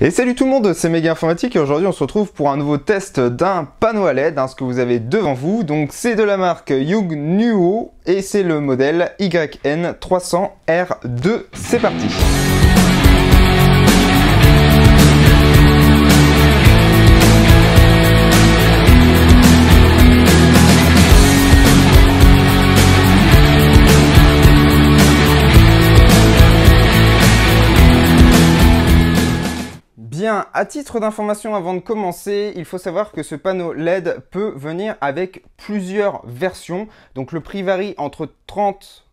Et salut tout le monde, c'est Méga Informatique et aujourd'hui on se retrouve pour un nouveau test d'un panneau à LED, hein, ce que vous avez devant vous. Donc c'est de la marque Young Nuo et c'est le modèle YN300R2. C'est parti Bien, à titre d'information avant de commencer, il faut savoir que ce panneau LED peut venir avec plusieurs versions. Donc le prix varie entre 30,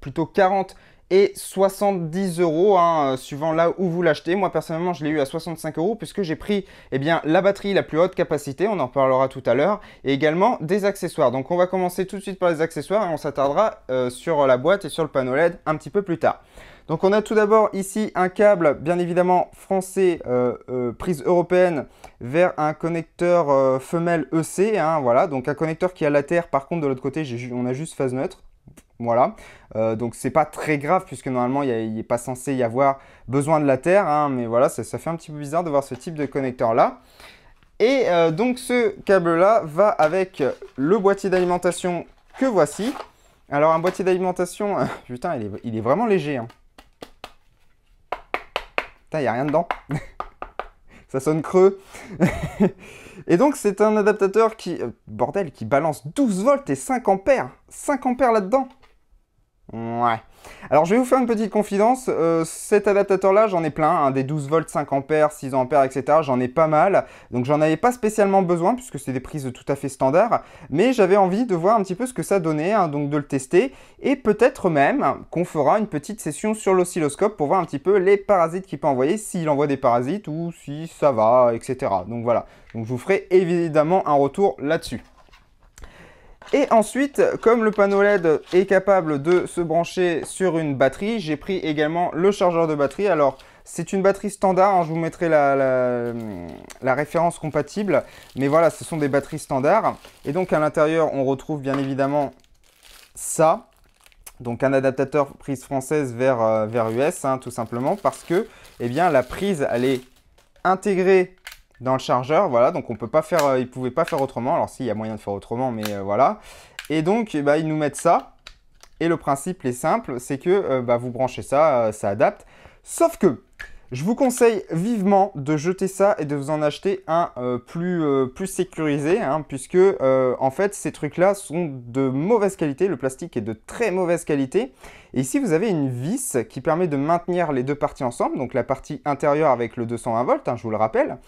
plutôt 40 et 70 euros, hein, euh, suivant là où vous l'achetez. Moi, personnellement, je l'ai eu à 65 euros puisque j'ai pris eh bien, la batterie la plus haute capacité, on en parlera tout à l'heure, et également des accessoires. Donc, on va commencer tout de suite par les accessoires et on s'attardera euh, sur la boîte et sur le panneau LED un petit peu plus tard. Donc, on a tout d'abord ici un câble, bien évidemment, français, euh, prise européenne, vers un connecteur femelle EC. Hein, voilà, donc un connecteur qui a la terre. Par contre, de l'autre côté, on a juste phase neutre. Voilà. Euh, donc c'est pas très grave puisque normalement il n'est pas censé y avoir besoin de la Terre. Hein, mais voilà, ça, fait un petit peu bizarre de voir ce type de connecteur là. Et euh, donc ce câble là va avec le boîtier d'alimentation que voici. Alors un boîtier d'alimentation, putain, il est, vraiment léger. Hein. Putain, il n'y a rien dedans. ça sonne creux. et donc c'est un adaptateur qui, euh, bordel, qui balance 12 volts et 5 ampères. 5 ampères là-dedans. Ouais. Alors je vais vous faire une petite confidence, euh, cet adaptateur là j'en ai plein, hein, des 12 volts, 5 ampères, 6 ampères, etc. J'en ai pas mal, donc j'en avais pas spécialement besoin puisque c'est des prises tout à fait standard, mais j'avais envie de voir un petit peu ce que ça donnait, hein, donc de le tester, et peut-être même qu'on fera une petite session sur l'oscilloscope pour voir un petit peu les parasites qu'il peut envoyer, s'il envoie des parasites ou si ça va, etc. Donc voilà, donc je vous ferai évidemment un retour là-dessus. Et ensuite, comme le panneau LED est capable de se brancher sur une batterie, j'ai pris également le chargeur de batterie. Alors, c'est une batterie standard, hein, je vous mettrai la, référence compatible. Mais voilà, ce sont des batteries standards. Et donc, à l'intérieur, on retrouve bien évidemment ça. Donc, un adaptateur prise française vers, euh, vers US, hein, tout simplement, parce que eh bien, la prise, elle est intégrée dans le chargeur, voilà, donc on peut pas faire, euh, ils pouvaient pas faire autrement, alors s'il y a moyen de faire autrement, mais euh, voilà. Et donc, eh ben, ils nous mettent ça, et le principe est simple, c'est que euh, bah, vous branchez ça, ça adapte, sauf que, je vous conseille vivement de jeter ça et de vous en acheter un plus, plus, sécurisé, hein, puisque en fait ces trucs-là sont de mauvaise qualité, le plastique est de très mauvaise qualité, et ici, vous avez une vis qui permet de maintenir les deux parties ensemble, donc la partie intérieure avec le 220 volts, hein, je vous le rappelle,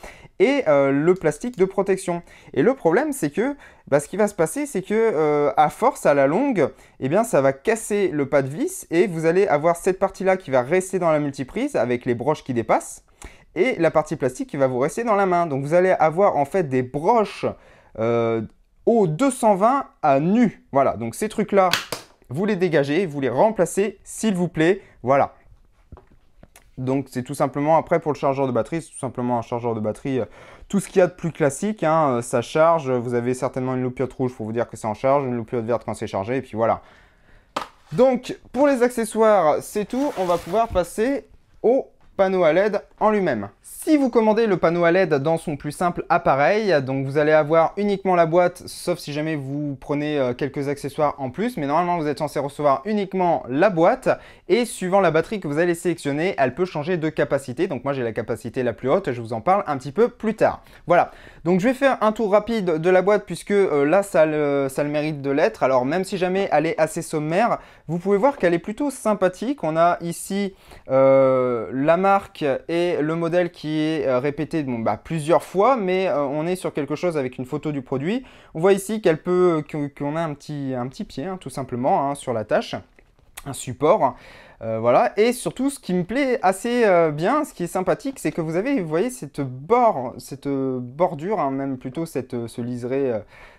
et euh, le plastique de protection. Et le problème, c'est que bah, ce qui va se passer, c'est que euh, à force, à la longue, eh bien, ça va casser le pas de vis et vous allez avoir cette partie-là qui va rester dans la multiprise avec les broches qui dépassent et la partie plastique qui va vous rester dans la main. Donc vous allez avoir en fait des broches euh, au 220 à nu. Voilà, donc ces trucs-là, vous les dégagez, vous les remplacez, s'il vous plaît. Voilà. Donc c'est tout simplement, après pour le chargeur de batterie, c'est tout simplement un chargeur de batterie, euh, tout ce qu'il y a de plus classique, hein, euh, ça charge, vous avez certainement une loupiote rouge pour vous dire que c'est en charge, une loupiote verte quand c'est chargé, et puis voilà. Donc pour les accessoires, c'est tout, on va pouvoir passer au panneau à LED en lui-même. Si vous commandez le panneau à LED dans son plus simple appareil, donc vous allez avoir uniquement la boîte, sauf si jamais vous prenez euh, quelques accessoires en plus, mais normalement vous êtes censé recevoir uniquement la boîte, et suivant la batterie que vous allez sélectionner, elle peut changer de capacité, donc moi j'ai la capacité la plus haute, je vous en parle un petit peu plus tard. Voilà, donc je vais faire un tour rapide de la boîte, puisque euh, là ça le, mérite de l'être, alors même si jamais elle est assez sommaire, vous pouvez voir qu'elle est plutôt sympathique, on a ici euh, la marque et le modèle qui est euh, répété bon, bah, plusieurs fois, mais euh, on est sur quelque chose avec une photo du produit. On voit ici qu'elle peut, qu'on a un petit, un petit pied, hein, tout simplement, hein, sur la tâche, un support. Euh, voilà, et surtout ce qui me plaît assez bien, ce qui est sympathique, c'est que vous avez, vous voyez, cette, bord, cette bordure, hein, même plutôt cette, ce liseré,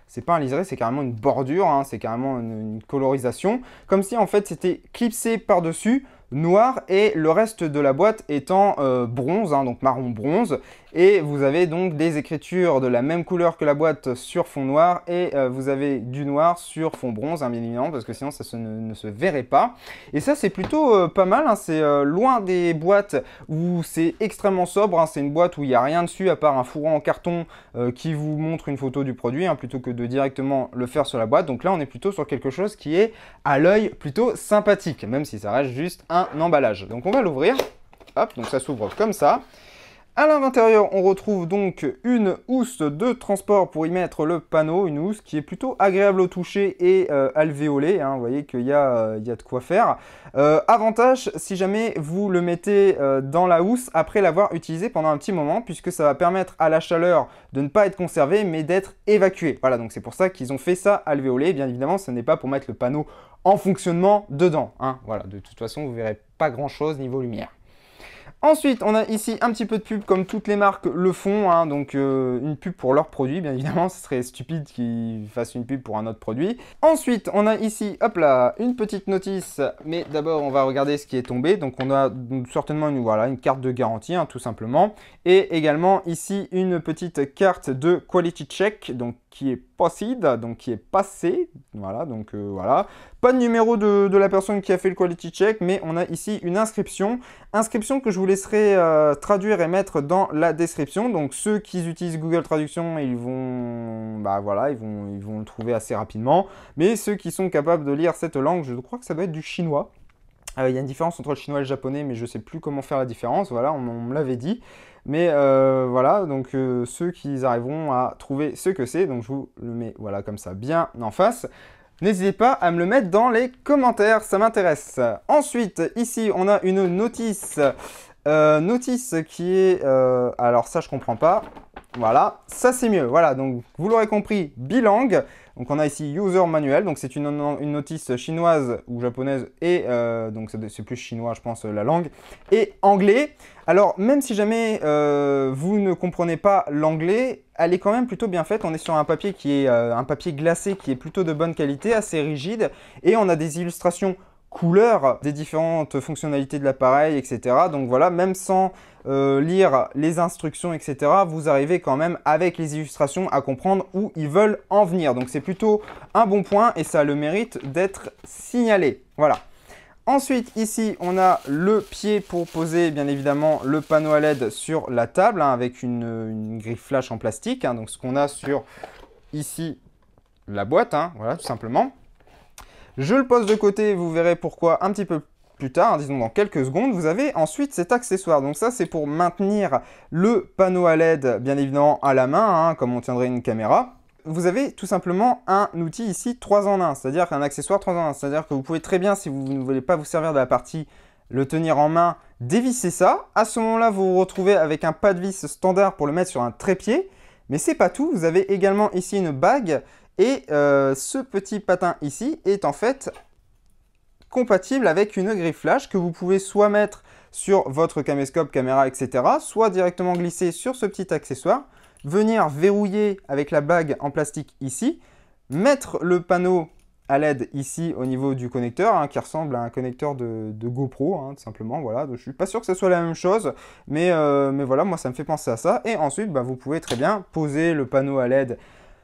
c'est pas un liseré, c'est carrément une bordure, c'est carrément une, colorisation, comme si en fait c'était clipsé par-dessus noir et le reste de la boîte étant euh, bronze, hein, donc marron bronze. Et vous avez donc des écritures de la même couleur que la boîte sur fond noir et euh, vous avez du noir sur fond bronze, un hein, bien évidemment, parce que sinon ça ne, se verrait pas. Et ça c'est plutôt euh, pas mal, hein, c'est euh, loin des boîtes où c'est extrêmement sobre, hein, c'est une boîte où il n'y a rien dessus à part un fourrant en carton qui vous montre une photo du produit, plutôt que de directement le faire sur la boîte. Donc là on est plutôt sur quelque chose qui est à l'œil plutôt sympathique, même si ça reste juste un emballage. Donc on va l'ouvrir, hop, donc ça s'ouvre comme ça. À l'intérieur, on retrouve donc une housse de transport pour y mettre le panneau, une housse qui est plutôt agréable au toucher et euh, alvéolée, hein. vous voyez qu'il y, a euh, de quoi faire. Euh, avantage, si jamais vous le mettez dans la housse après l'avoir utilisé pendant un petit moment, puisque ça va permettre à la chaleur de ne pas être conservée, mais d'être évacuée. Voilà, donc c'est pour ça qu'ils ont fait ça alvéolé. Bien évidemment, ce n'est pas pour mettre le panneau en fonctionnement dedans. Hein. Voilà, de toute façon, vous verrez pas grand-chose niveau lumière. Ensuite, on a ici un petit peu de pub comme toutes les marques le font, hein. donc euh, une pub pour leurs produits, bien évidemment, ce serait stupide qu'ils fassent une pub pour un autre produit. Ensuite, on a ici, hop là, une petite notice, mais d'abord on va regarder ce qui est tombé, donc on a certainement une, voilà, une carte de garantie, hein, tout simplement, et également ici une petite carte de quality check, donc qui est donc qui est passé. Voilà, donc euh, voilà. Pas de numéro de, la personne qui a fait le quality check, mais on a ici une inscription. Inscription que je vous laisserai euh, traduire et mettre dans la description. Donc ceux qui utilisent Google Traduction, ils vont, bah voilà, ils vont, ils vont le trouver assez rapidement. Mais ceux qui sont capables de lire cette langue, je crois que ça doit être du chinois. Euh, il y a une différence entre le chinois et le japonais, mais je ne sais plus comment faire la différence. Voilà, on me l'avait dit. Mais euh, voilà, donc euh, ceux qui arriveront à trouver ce que c'est, donc je vous le mets voilà comme ça bien en face. N'hésitez pas à me le mettre dans les commentaires, ça m'intéresse. Ensuite, ici, on a une notice. Euh, notice qui est... alors ça, je comprends pas. Voilà, ça c'est mieux. Voilà, donc vous l'aurez compris, bilingue. Donc on a ici User manuel, donc c'est une, notice chinoise ou japonaise, et euh, donc c'est plus chinois je pense la langue, et anglais. Alors même si jamais euh, vous ne comprenez pas l'anglais, elle est quand même plutôt bien faite, on est sur un papier qui est euh, un papier glacé qui est plutôt de bonne qualité, assez rigide, et on a des illustrations couleurs des différentes fonctionnalités de l'appareil, etc. Donc voilà, même sans euh, lire les instructions, etc., vous arrivez quand même avec les illustrations à comprendre où ils veulent en venir. Donc c'est plutôt un bon point et ça a le mérite d'être signalé. Voilà. Ensuite, ici, on a le pied pour poser, bien évidemment, le panneau à LED sur la table, hein, avec une, griffe grille flash en plastique. Hein. donc, ce qu'on a sur, ici, la boîte, hein, voilà, tout simplement. Je le pose de côté, vous verrez pourquoi un petit peu plus tard, hein, disons dans quelques secondes, vous avez ensuite cet accessoire. Donc ça, c'est pour maintenir le panneau à LED, bien évidemment, à la main, hein, comme on tiendrait une caméra. Vous avez tout simplement un outil ici 3 en 1, c'est-à-dire un accessoire 3 en 1, c'est-à-dire que vous pouvez très bien, si vous ne voulez pas vous servir de la partie le tenir en main, dévisser ça. À ce moment-là, vous vous retrouvez avec un pas de vis standard pour le mettre sur un trépied. Mais c'est pas tout, vous avez également ici une bague et euh, ce petit patin ici est en fait compatible avec une griffe flash que vous pouvez soit mettre sur votre caméscope, caméra, etc. Soit directement glisser sur ce petit accessoire, venir verrouiller avec la bague en plastique ici, mettre le panneau à LED ici au niveau du connecteur hein, qui ressemble à un connecteur de, GoPro hein, tout simplement voilà ne je suis pas sûr que ce soit la même chose mais, euh, mais voilà moi ça me fait penser à ça et ensuite bah, vous pouvez très bien poser le panneau à LED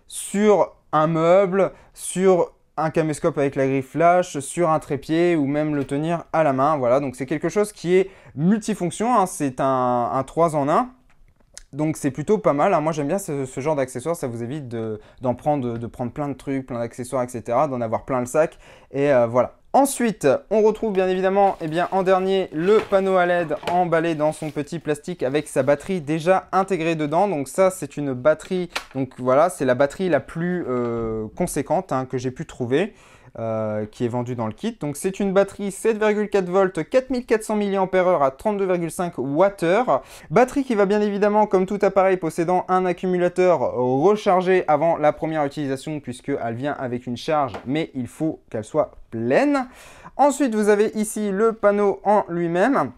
sur un meuble, sur un caméscope avec la griffe flash, sur un trépied ou même le tenir à la main. Voilà, donc c'est quelque chose qui est multifonction, hein. c'est un, un 3 en 1. Donc c'est plutôt pas mal. Hein. Moi j'aime bien ce, genre d'accessoires, ça vous évite d'en prendre, de prendre plein de trucs, plein d'accessoires, etc. D'en avoir plein le sac. Et euh, voilà. Ensuite, on retrouve bien évidemment eh bien, en dernier le panneau à LED emballé dans son petit plastique avec sa batterie déjà intégrée dedans. Donc ça, c'est une batterie, donc voilà, c'est la batterie la plus euh, conséquente hein, que j'ai pu trouver. Euh, qui est vendu dans le kit. Donc c'est une batterie 7,4 volts, 4400 mAh à 32,5 Wh. Batterie qui va bien évidemment, comme tout appareil possédant un accumulateur, recharger avant la première utilisation puisqu'elle vient avec une charge, mais il faut qu'elle soit pleine. Ensuite, vous avez ici le panneau en lui-même.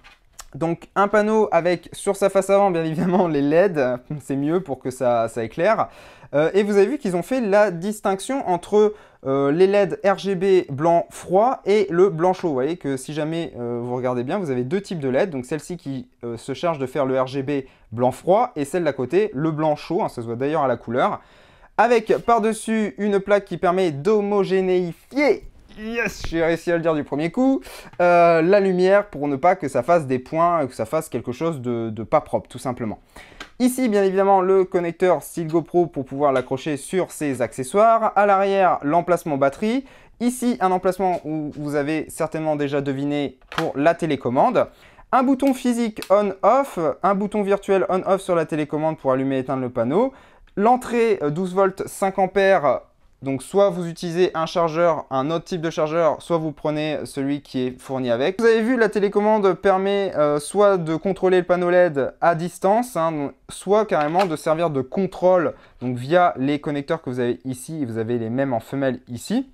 Donc un panneau avec sur sa face avant bien évidemment les LED, c'est mieux pour que ça, ça éclaire. Euh, et vous avez vu qu'ils ont fait la distinction entre euh, les LED RGB blanc froid et le blanc chaud. Vous voyez que si jamais euh, vous regardez bien, vous avez deux types de LED. Donc celle-ci qui euh, se charge de faire le RGB blanc froid et celle d'à côté, le blanc chaud. ça hein, se voit d'ailleurs à la couleur. Avec par-dessus une plaque qui permet d'homogénéifier Yes, j'ai réussi à le dire du premier coup. la lumière pour ne pas que ça fasse des points, que ça fasse quelque chose de pas propre, tout simplement. Ici, bien évidemment, le connecteur style GoPro pour pouvoir l'accrocher sur ses accessoires. À l'arrière, l'emplacement batterie. Ici, un emplacement où vous avez certainement déjà deviné pour la télécommande. Un bouton physique on-off, un bouton virtuel on-off sur la télécommande pour allumer et éteindre le panneau. L'entrée 12 euh, volts 5 a donc soit vous utilisez un chargeur, un autre type de chargeur, soit vous prenez celui qui est fourni avec. Vous avez vu, la télécommande permet euh, soit de contrôler le panneau LED à distance, hein, soit carrément de servir de contrôle donc via les connecteurs que vous avez ici, vous avez les mêmes en femelle ici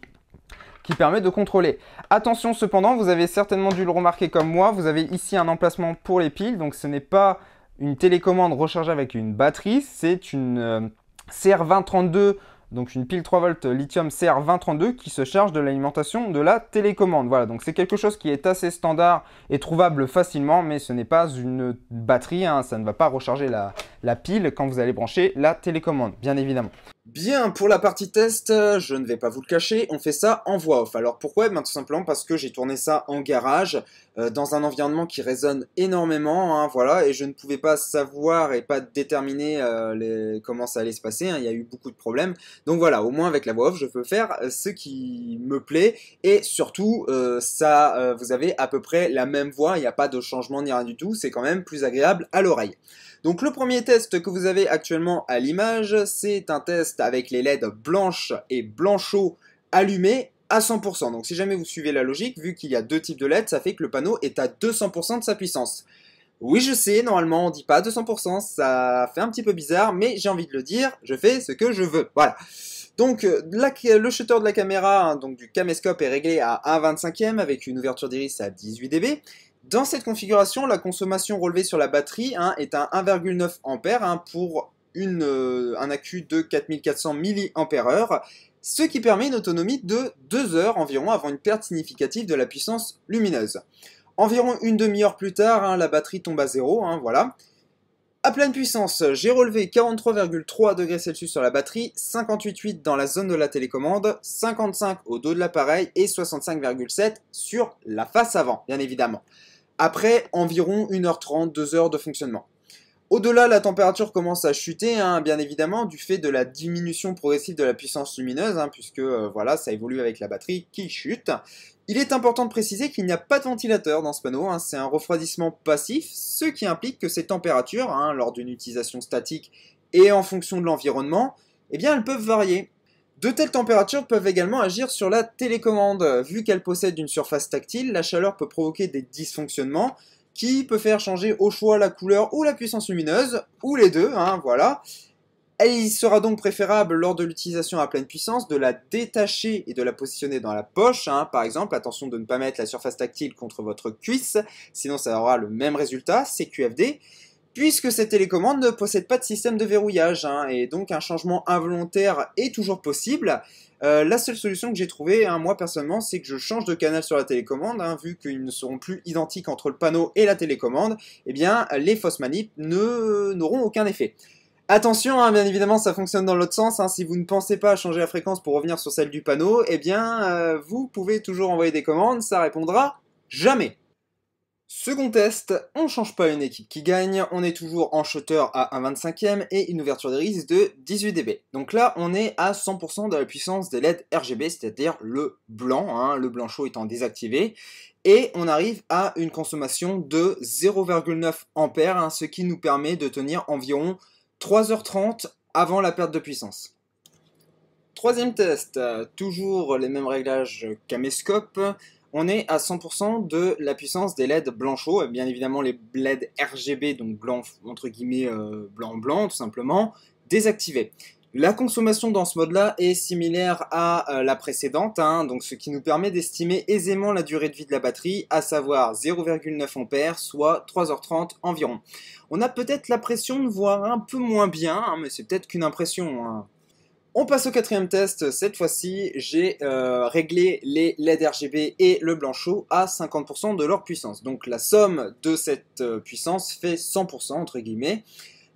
qui permet de contrôler. Attention cependant, vous avez certainement dû le remarquer comme moi, vous avez ici un emplacement pour les piles, donc ce n'est pas une télécommande rechargée avec une batterie, c'est une CR2032 euh, donc une pile 3 v lithium CR2032 qui se charge de l'alimentation de la télécommande. Voilà, donc c'est quelque chose qui est assez standard et trouvable facilement, mais ce n'est pas une batterie, hein. ça ne va pas recharger la pile quand vous allez brancher la télécommande, bien évidemment. Bien, pour la partie test, euh, je ne vais pas vous le cacher, on fait ça en voix off. Alors pourquoi eh ben, Tout simplement parce que j'ai tourné ça en garage, euh, dans un environnement qui résonne énormément, hein, voilà, et je ne pouvais pas savoir et pas déterminer euh, comment ça allait se passer, hein. il y a eu beaucoup de problèmes. Donc voilà, au moins avec la voix off, je peux faire ce qui me plaît, et surtout, ça, vous avez à peu près la même voix, il n'y a pas de changement ni rien du tout, c'est quand même plus agréable à l'oreille. Donc le premier test que vous avez actuellement à l'image, c'est un test avec les LED blanches et chaud allumés à 100%. Donc si jamais vous suivez la logique, vu qu'il y a deux types de LED, ça fait que le panneau est à 200% de sa puissance. Oui, je sais, normalement on dit pas 200%, ça fait un petit peu bizarre, mais j'ai envie de le dire, je fais ce que je veux. Voilà. Donc euh, le shutter de la caméra, hein, donc du caméscope est réglé à 1 25 e avec une ouverture d'iris à 18 dB. Dans cette configuration, la consommation relevée sur la batterie hein, est à 1,9 hein, euh, A pour un accu de 4400 mAh, ce qui permet une autonomie de 2 heures environ avant une perte significative de la puissance lumineuse. Environ une demi-heure plus tard, hein, la batterie tombe à zéro, voilà. À pleine puissance, j'ai relevé 43,3 degrés Celsius sur la batterie, 58,8 dans la zone de la télécommande, 55 au dos de l'appareil et 65,7 sur la face avant, bien évidemment après environ 1h30, 2h de fonctionnement. Au-delà, la température commence à chuter, hein, bien évidemment, du fait de la diminution progressive de la puissance lumineuse, hein, puisque euh, voilà, ça évolue avec la batterie qui chute. Il est important de préciser qu'il n'y a pas de ventilateur dans ce panneau, hein, c'est un refroidissement passif, ce qui implique que ces températures, lors d'une utilisation statique et en fonction de l'environnement, eh bien, elles peuvent varier. De telles températures peuvent également agir sur la télécommande. Vu qu'elle possède une surface tactile, la chaleur peut provoquer des dysfonctionnements qui peut faire changer au choix la couleur ou la puissance lumineuse, ou les deux, hein, voilà. Il sera donc préférable, lors de l'utilisation à pleine puissance, de la détacher et de la positionner dans la poche. Hein. Par exemple, attention de ne pas mettre la surface tactile contre votre cuisse, sinon ça aura le même résultat, c'est QFD puisque cette télécommande ne possède pas de système de verrouillage, hein, et donc un changement involontaire est toujours possible. Euh, la seule solution que j'ai trouvée, hein, moi personnellement, c'est que je change de canal sur la télécommande, hein, vu qu'ils ne seront plus identiques entre le panneau et la télécommande, eh bien les fausses manips n'auront aucun effet. Attention, bien évidemment, ça fonctionne dans l'autre sens. si vous ne pensez pas à changer la fréquence pour revenir sur celle du panneau, eh bien, euh, vous pouvez toujours envoyer des commandes, ça répondra jamais. Second test, on ne change pas une équipe qui gagne, on est toujours en shutter à 1,25e et une ouverture de risques de 18 dB. Donc là, on est à 100% de la puissance des LED RGB, c'est-à-dire le blanc, hein, le blanc chaud étant désactivé, et on arrive à une consommation de 0,9 a hein, ce qui nous permet de tenir environ 3h30 avant la perte de puissance. Troisième test, toujours les mêmes réglages caméscope on est à 100% de la puissance des LED blanchot, et bien évidemment les LED RGB, donc blanc, entre guillemets blanc-blanc euh, tout simplement, désactivés. La consommation dans ce mode-là est similaire à euh, la précédente, hein, donc ce qui nous permet d'estimer aisément la durée de vie de la batterie, à savoir 0,9 A, soit 3h30 environ. On a peut-être l'impression de voir un peu moins bien, hein, mais c'est peut-être qu'une impression. Hein. On passe au quatrième test. Cette fois-ci, j'ai euh, réglé les LED RGB et le blanchot à 50% de leur puissance. Donc la somme de cette euh, puissance fait 100% entre guillemets.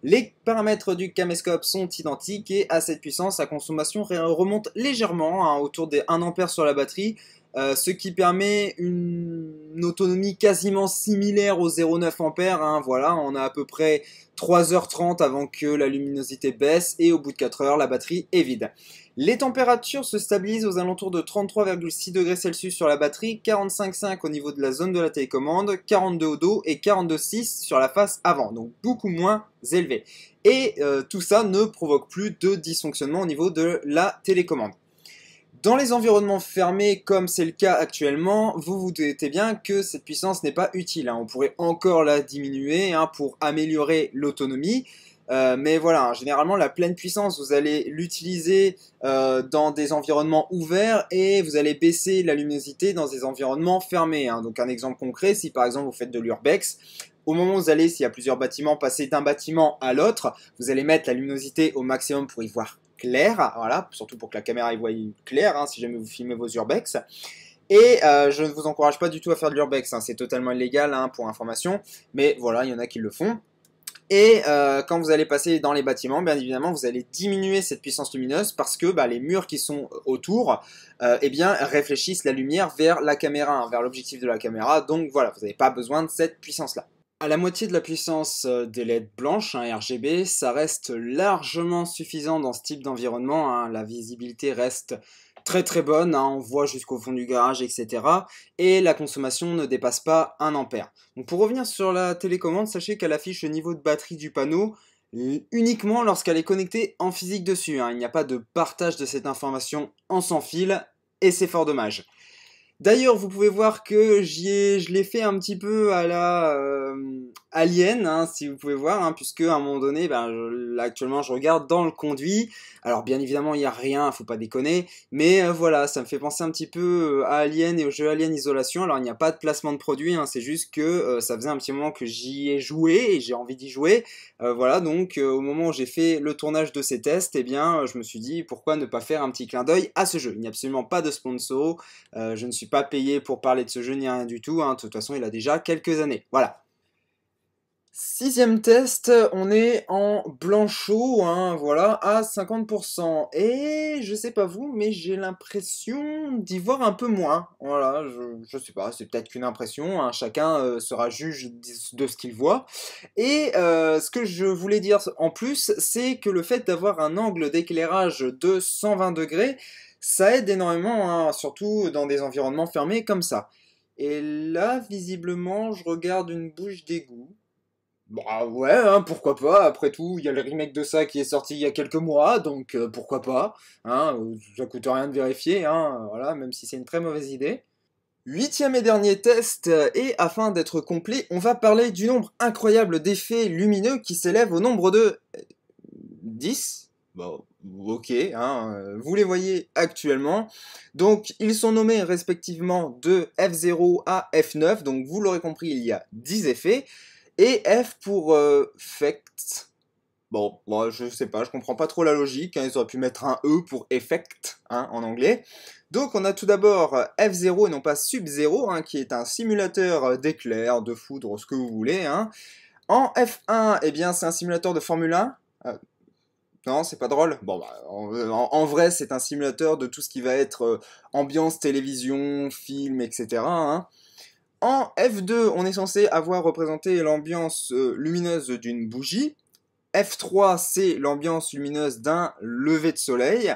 Les paramètres du caméscope sont identiques et à cette puissance, sa consommation remonte légèrement, hein, autour des 1A sur la batterie, euh, ce qui permet une, autonomie quasiment similaire au 0,9 A. Hein, voilà, on a à peu près 3h30 avant que la luminosité baisse et au bout de 4 h la batterie est vide. Les températures se stabilisent aux alentours de 33,6 degrés sur la batterie, 45,5 au niveau de la zone de la télécommande, 42 au dos et 42,6 sur la face avant, donc beaucoup moins élevé. Et euh, tout ça ne provoque plus de dysfonctionnement au niveau de la télécommande. Dans les environnements fermés, comme c'est le cas actuellement, vous vous doutez bien que cette puissance n'est pas utile. Hein. On pourrait encore la diminuer hein, pour améliorer l'autonomie. Euh, mais voilà, généralement la pleine puissance, vous allez l'utiliser euh, dans des environnements ouverts et vous allez baisser la luminosité dans des environnements fermés. Hein. Donc un exemple concret, si par exemple vous faites de l'urbex, au moment où vous allez, s'il y a plusieurs bâtiments, passer d'un bâtiment à l'autre, vous allez mettre la luminosité au maximum pour y voir clair, voilà, surtout pour que la caméra y voie clair, hein, si jamais vous filmez vos urbex. Et euh, je ne vous encourage pas du tout à faire de l'urbex, hein. c'est totalement illégal hein, pour information, mais voilà, il y en a qui le font. Et euh, quand vous allez passer dans les bâtiments, bien évidemment, vous allez diminuer cette puissance lumineuse parce que bah, les murs qui sont autour euh, eh bien, réfléchissent la lumière vers la caméra, vers l'objectif de la caméra. Donc voilà, vous n'avez pas besoin de cette puissance-là. À la moitié de la puissance euh, des LED blanches, hein, RGB, ça reste largement suffisant dans ce type d'environnement. Hein. La visibilité reste très très bonne, hein. on voit jusqu'au fond du garage, etc. Et la consommation ne dépasse pas 1 ampère. Donc pour revenir sur la télécommande, sachez qu'elle affiche le niveau de batterie du panneau uniquement lorsqu'elle est connectée en physique dessus. Il n'y a pas de partage de cette information en sans fil, et c'est fort dommage. D'ailleurs, vous pouvez voir que j'y je l'ai fait un petit peu à la, euh, Alien, hein, si vous pouvez voir, hein, puisque à un moment donné, ben, actuellement, je regarde dans le conduit. Alors, bien évidemment, il n'y a rien, faut pas déconner, mais euh, voilà, ça me fait penser un petit peu euh, à Alien et au jeu Alien Isolation. Alors, il n'y a pas de placement de produit, hein, c'est juste que euh, ça faisait un petit moment que j'y ai joué et j'ai envie d'y jouer. voilà, donc au moment où j'ai fait le tournage de ces tests, eh bien, je me suis dit pourquoi ne pas faire un petit clin d'œil à ce jeu. Il n'y a absolument pas de sponsor, je ne suis pas payé pour parler de ce jeu ni rien du tout. de toute façon, il a déjà quelques années. Voilà. Sixième test, on est en blanchot, hein, voilà, à 50%. Et je sais pas vous, mais j'ai l'impression d'y voir un peu moins. Voilà, je, ne sais pas, c'est peut-être qu'une impression, hein, chacun euh, sera juge de ce qu'il voit. Et euh, ce que je voulais dire en plus, c'est que le fait d'avoir un angle d'éclairage de 120 degrés, ça aide énormément, hein, surtout dans des environnements fermés comme ça. Et là, visiblement, je regarde une bouche d'égout. Bah ouais, hein, pourquoi pas, après tout, il y a le remake de ça qui est sorti il y a quelques mois, donc euh, pourquoi pas, hein, euh, ça coûte rien de vérifier, hein, voilà, même si c'est une très mauvaise idée. Huitième et dernier test, euh, et afin d'être complet, on va parler du nombre incroyable d'effets lumineux qui s'élèvent au nombre de... 10 Bon, ok, hein, vous les voyez actuellement. Donc, ils sont nommés respectivement de F0 à F9, donc vous l'aurez compris, il y a 10 effets. Et F pour euh, Effect. Bon, moi je sais pas, je comprends pas trop la logique. Hein. ils auraient pu mettre un E pour effect hein, en anglais. Donc on a tout d'abord euh, F0 et non pas Sub 0, hein, qui est un simulateur euh, d'éclairs, de foudre, ce que vous voulez. En F1, eh bien c'est un simulateur de Formule 1. non, c'est pas drôle. Bon, bah, en, vrai, c'est un simulateur de tout ce qui va être ambiance, télévision, film, etc. En F2, on est censé avoir représenté l'ambiance euh, lumineuse d'une bougie. F3, c'est l'ambiance lumineuse d'un lever de soleil.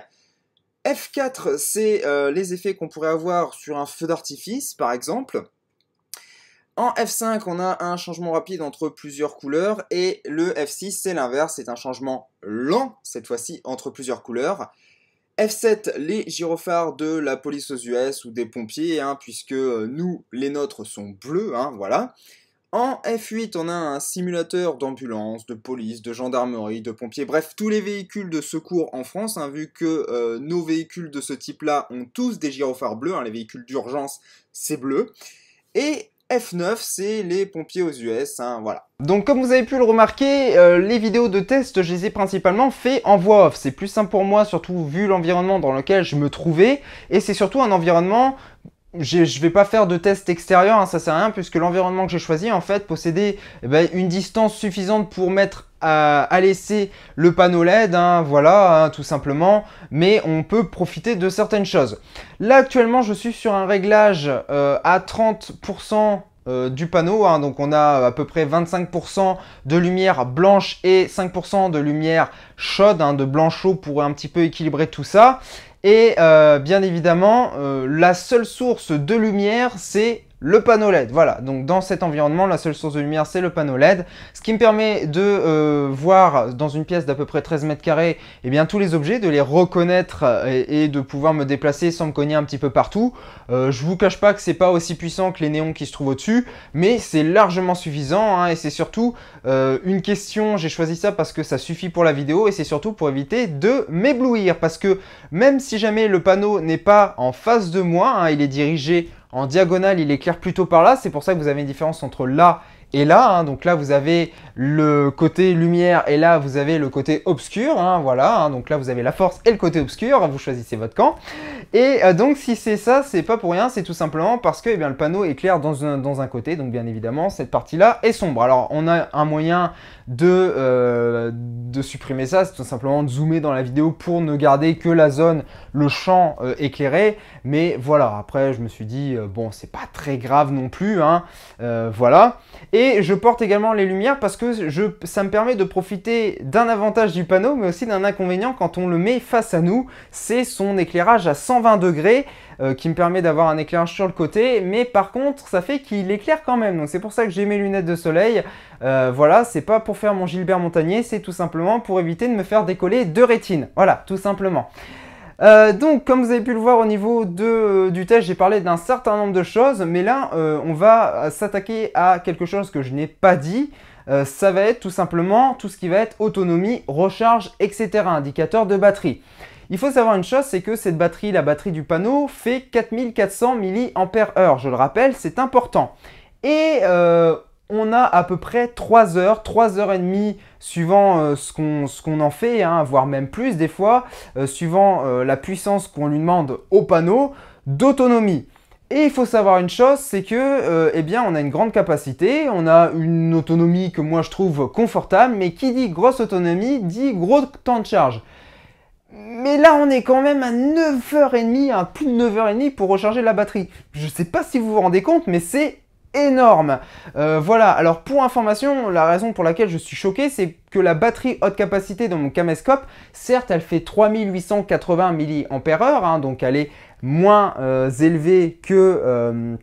F4, c'est euh, les effets qu'on pourrait avoir sur un feu d'artifice, par exemple. En F5, on a un changement rapide entre plusieurs couleurs. Et le F6, c'est l'inverse, c'est un changement lent, cette fois-ci, entre plusieurs couleurs. F7, les gyrophares de la police aux US ou des pompiers, hein, puisque euh, nous, les nôtres sont bleus, hein, voilà. En F8, on a un simulateur d'ambulance, de police, de gendarmerie, de pompiers, bref, tous les véhicules de secours en France, hein, vu que euh, nos véhicules de ce type-là ont tous des gyrophares bleus, les véhicules d'urgence, c'est bleu. Et F9, c'est les pompiers aux US, hein, voilà. Donc comme vous avez pu le remarquer, euh, les vidéos de test, je les ai principalement fait en voix off. C'est plus simple pour moi, surtout vu l'environnement dans lequel je me trouvais, et c'est surtout un environnement je ne vais pas faire de test extérieur, hein, ça sert à rien, puisque l'environnement que j'ai choisi, en fait, possédait eh ben, une distance suffisante pour mettre à, à laisser le panneau LED, hein, voilà, hein, tout simplement, mais on peut profiter de certaines choses. Là, actuellement, je suis sur un réglage euh, à 30% euh, du panneau, hein. donc on a à peu près 25% de lumière blanche et 5% de lumière chaude, de blanc chaud pour un petit peu équilibrer tout ça. Et euh, bien évidemment, euh, la seule source de lumière, c'est le panneau LED. Voilà, donc dans cet environnement, la seule source de lumière, c'est le panneau LED. Ce qui me permet de euh, voir dans une pièce d'à peu près 13 mètres carrés et eh bien, tous les objets, de les reconnaître euh, et, de pouvoir me déplacer sans me cogner un petit peu partout. Euh, je vous cache pas que c'est pas aussi puissant que les néons qui se trouvent au-dessus, mais c'est largement suffisant hein, et c'est surtout une question, j'ai choisi ça parce que ça suffit pour la vidéo et c'est surtout pour éviter de m'éblouir parce que même si jamais le panneau n'est pas en face de moi, hein, il est dirigé en diagonale, il éclaire plutôt par là. C'est pour ça que vous avez une différence entre là et là. Hein. Donc là, vous avez le côté lumière et là, vous avez le côté obscur. Hein. Voilà, hein. donc là, vous avez la force et le côté obscur. Vous choisissez votre camp. Et euh, donc, si c'est ça, c'est pas pour rien. C'est tout simplement parce que eh bien, le panneau éclaire dans dans un côté. Donc, bien évidemment, cette partie-là est sombre. Alors, on a un moyen euh, de, supprimer ça, c'est tout simplement de zoomer dans la vidéo pour ne garder que la zone, le champ euh, éclairé. Mais voilà, après je me suis dit, euh, bon c'est pas très grave non plus, hein, voilà. Et je porte également les lumières parce que je, ça me permet de profiter d'un avantage du panneau, mais aussi d'un inconvénient quand on le met face à nous, c'est son éclairage à 120 degrés qui me permet d'avoir un éclairage sur le côté, mais par contre ça fait qu'il éclaire quand même, donc c'est pour ça que j'ai mes lunettes de soleil, euh, voilà, c'est pas pour faire mon Gilbert Montagnier, c'est tout simplement pour éviter de me faire décoller deux rétines. Voilà, tout simplement. Euh, donc, comme vous avez pu le voir au niveau de, euh, du test, j'ai parlé d'un certain nombre de choses, mais là, on va s'attaquer à quelque chose que je n'ai pas dit. ça va être tout simplement tout ce qui va être autonomie, recharge, etc. Indicateur de batterie. Il faut savoir une chose, c'est que cette batterie, la batterie du panneau, fait 4400 mAh. Je le rappelle, c'est important. Et on a à peu près 3 heures, 3 heures et demie suivant euh, ce qu'on en fait, hein, voire même plus des fois, euh, suivant euh, la puissance qu'on lui demande au panneau, d'autonomie. Et il faut savoir une chose, c'est que, eh bien, on a une grande capacité, on a une autonomie que moi je trouve confortable, mais qui dit grosse autonomie dit gros temps de charge. Mais là, on est quand même à 9h30, à plus de 9h30 pour recharger la batterie. Je ne sais pas si vous vous rendez compte, mais c'est énorme. Euh, voilà, alors pour information, la raison pour laquelle je suis choqué, c'est que la batterie haute capacité dans mon caméscope, certes elle fait 3880 mAh, hein, donc elle est moins euh, élevée que... Euh,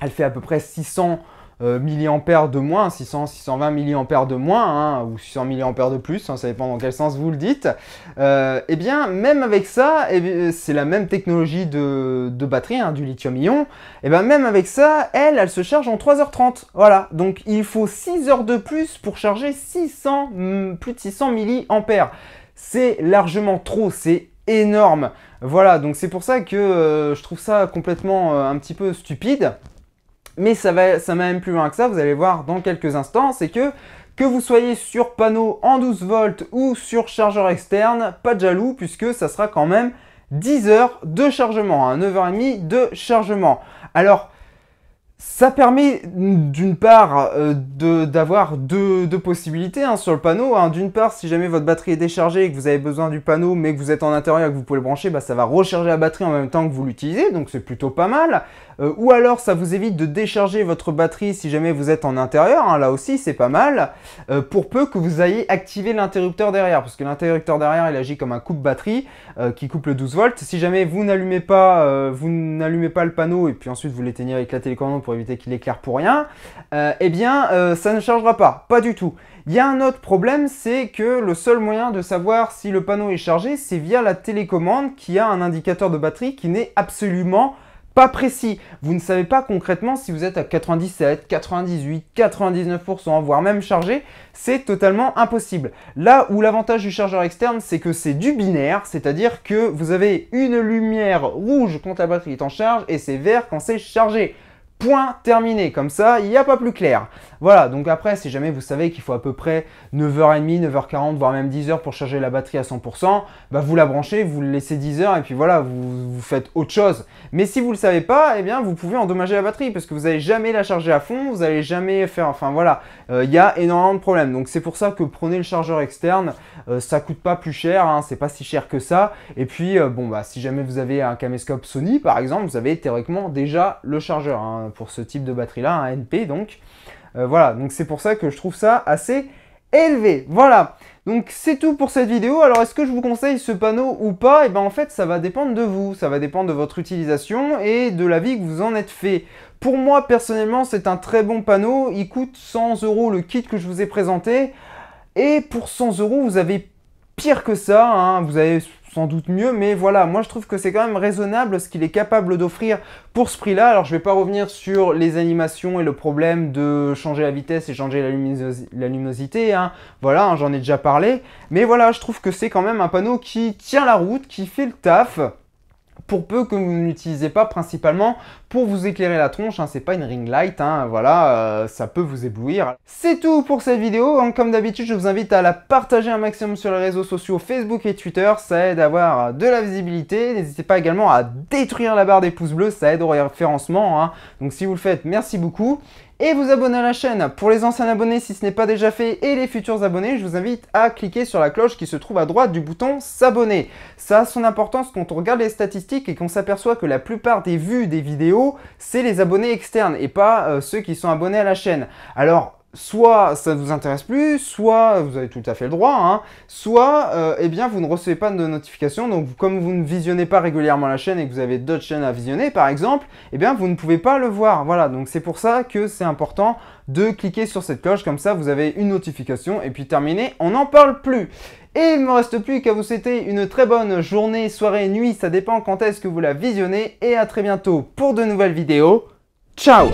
elle fait à peu près 600 euh, milliampères de moins, 600, 620 milliampères de moins, hein, ou 600 milliampères de plus, hein, ça dépend dans quel sens vous le dites, et euh, eh bien, même avec ça, eh euh, c'est la même technologie de, batterie, hein, du lithium-ion, et eh bien même avec ça, elle, elle se charge en 3h30, voilà, donc il faut 6 heures de plus pour charger 600, mm, plus de 600 milliampères. C'est largement trop, c'est énorme. Voilà, donc c'est pour ça que je trouve ça complètement un petit peu stupide. Mais ça va, ça même plus loin que ça, vous allez voir dans quelques instants, c'est que que vous soyez sur panneau en 12 volts ou sur chargeur externe, pas de jaloux puisque ça sera quand même 10 heures de chargement, 9h30 hein, de chargement. Alors, ça permet d'une part euh, d'avoir deux, possibilités hein, sur le panneau. Hein. D'une part, si jamais votre batterie est déchargée et que vous avez besoin du panneau mais que vous êtes en intérieur et que vous pouvez le brancher, bah, ça va recharger la batterie en même temps que vous l'utilisez, donc c'est plutôt pas mal. Euh, ou alors, ça vous évite de décharger votre batterie si jamais vous êtes en intérieur, hein. là aussi c'est pas mal, euh, pour peu que vous ayez activé l'interrupteur derrière, parce que l'interrupteur derrière il agit comme un coupe-batterie qui coupe le 12 volts. Si jamais vous n'allumez pas, vous n'allumez pas le panneau et puis ensuite vous l'éteignez avec la télécommande pour éviter qu'il éclaire pour rien, euh, eh bien, euh, ça ne chargera pas. Pas du tout. Il y a un autre problème, c'est que le seul moyen de savoir si le panneau est chargé, c'est via la télécommande qui a un indicateur de batterie qui n'est absolument pas précis. Vous ne savez pas concrètement si vous êtes à 97, 98, 99%, voire même chargé. C'est totalement impossible. Là où l'avantage du chargeur externe, c'est que c'est du binaire, c'est-à-dire que vous avez une lumière rouge quand la batterie est en charge et c'est vert quand c'est chargé. Point terminé, comme ça, il n'y a pas plus clair. Voilà, donc après, si jamais vous savez qu'il faut à peu près 9h30, 9h40, voire même 10h pour charger la batterie à 100%, bah vous la branchez, vous le laissez 10h et puis voilà, vous, faites autre chose. Mais si vous le savez pas, eh bien vous pouvez endommager la batterie parce que vous n'allez jamais la charger à fond, vous n'allez jamais faire... Enfin voilà, il euh, y a énormément de problèmes. Donc c'est pour ça que prenez le chargeur externe, euh, ça coûte pas plus cher, hein, c'est pas si cher que ça. Et puis, euh, bon, bah si jamais vous avez un caméscope Sony par exemple, vous avez théoriquement déjà le chargeur hein, pour ce type de batterie-là, un NP donc. Euh, voilà, donc c'est pour ça que je trouve ça assez élevé. Voilà, donc c'est tout pour cette vidéo. Alors est-ce que je vous conseille ce panneau ou pas Et eh bien en fait ça va dépendre de vous, ça va dépendre de votre utilisation et de l'avis que vous en êtes fait. Pour moi personnellement c'est un très bon panneau, il coûte 100 euros le kit que je vous ai présenté. Et pour 100 euros vous avez pire que ça, hein. vous avez sans doute mieux, mais voilà, moi je trouve que c'est quand même raisonnable ce qu'il est capable d'offrir pour ce prix-là. Alors je vais pas revenir sur les animations et le problème de changer la vitesse et changer la, luminosité, hein. voilà, hein, j'en ai déjà parlé, mais voilà, je trouve que c'est quand même un panneau qui tient la route, qui fait le taf pour peu que vous n'utilisez pas principalement pour vous éclairer la tronche, hein, c'est pas une ring light, hein, voilà, euh, ça peut vous éblouir. C'est tout pour cette vidéo, hein, comme d'habitude je vous invite à la partager un maximum sur les réseaux sociaux Facebook et Twitter, ça aide à avoir de la visibilité, n'hésitez pas également à détruire la barre des pouces bleus, ça aide au référencement, donc si vous le faites, merci beaucoup et vous abonner à la chaîne. Pour les anciens abonnés si ce n'est pas déjà fait et les futurs abonnés, je vous invite à cliquer sur la cloche qui se trouve à droite du bouton s'abonner. Ça a son importance quand on regarde les statistiques et qu'on s'aperçoit que la plupart des vues des vidéos, c'est les abonnés externes et pas euh, ceux qui sont abonnés à la chaîne. Alors soit ça ne vous intéresse plus, soit vous avez tout à fait le droit, hein. soit euh, eh bien vous ne recevez pas de notification, donc comme vous ne visionnez pas régulièrement la chaîne et que vous avez d'autres chaînes à visionner par exemple, eh bien vous ne pouvez pas le voir. Voilà, donc c'est pour ça que c'est important de cliquer sur cette cloche, comme ça vous avez une notification et puis terminé, on n'en parle plus. Et il ne me reste plus qu'à vous souhaiter une très bonne journée, soirée, nuit, ça dépend quand est-ce que vous la visionnez, et à très bientôt pour de nouvelles vidéos. Ciao